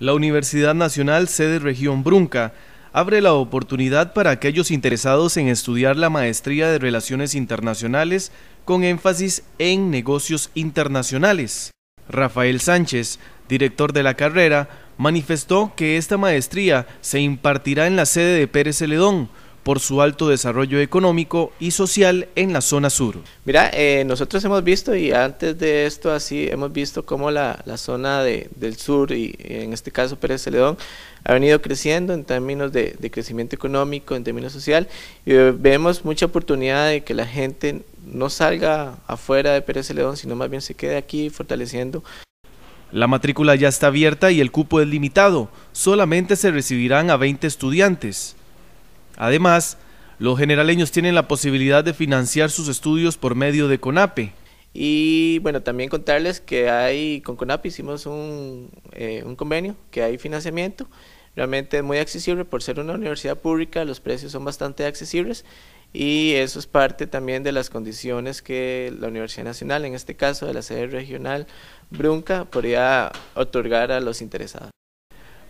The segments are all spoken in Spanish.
La Universidad Nacional Sede Región Brunca abre la oportunidad para aquellos interesados en estudiar la maestría de Relaciones Internacionales con énfasis en negocios internacionales. Rafael Sánchez, director de la carrera, manifestó que esta maestría se impartirá en la sede de Pérez Celedón, por su alto desarrollo económico y social en la zona sur. Mira, eh, nosotros hemos visto, y antes de esto así, hemos visto cómo la, zona del sur, y en este caso Pérez Celedón, ha venido creciendo en términos de, crecimiento económico, en términos social, y eh, vemos mucha oportunidad de que la gente no salga afuera de Pérez Celedón, sino más bien se quede aquí fortaleciendo la matrícula ya está abierta y el cupo es limitado. Solamente se recibirán a 20 estudiantes. Además, los generaleños tienen la posibilidad de financiar sus estudios por medio de CONAPE. Y bueno, también contarles que hay, con CONAPE hicimos un, eh, un convenio, que hay financiamiento. Realmente es muy accesible por ser una universidad pública, los precios son bastante accesibles y eso es parte también de las condiciones que la Universidad Nacional, en este caso de la sede regional Brunca, podría otorgar a los interesados.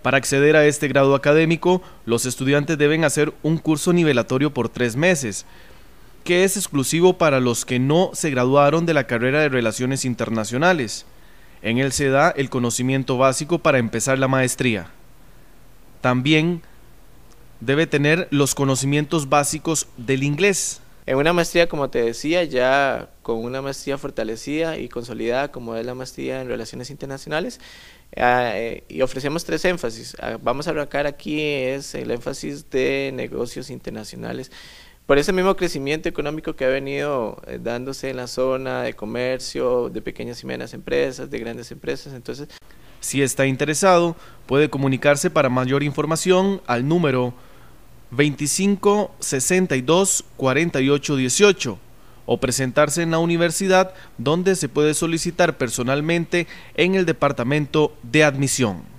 Para acceder a este grado académico, los estudiantes deben hacer un curso nivelatorio por tres meses, que es exclusivo para los que no se graduaron de la carrera de Relaciones Internacionales. En él se da el conocimiento básico para empezar la maestría. También debe tener los conocimientos básicos del inglés, en una maestría, como te decía, ya con una maestría fortalecida y consolidada como es la maestría en Relaciones Internacionales, eh, eh, y ofrecemos tres énfasis. Ah, vamos a arrancar aquí es el énfasis de negocios internacionales. Por ese mismo crecimiento económico que ha venido eh, dándose en la zona de comercio, de pequeñas y medianas empresas, de grandes empresas, entonces... Si está interesado, puede comunicarse para mayor información al número 25 62 48 18 o presentarse en la universidad donde se puede solicitar personalmente en el departamento de admisión.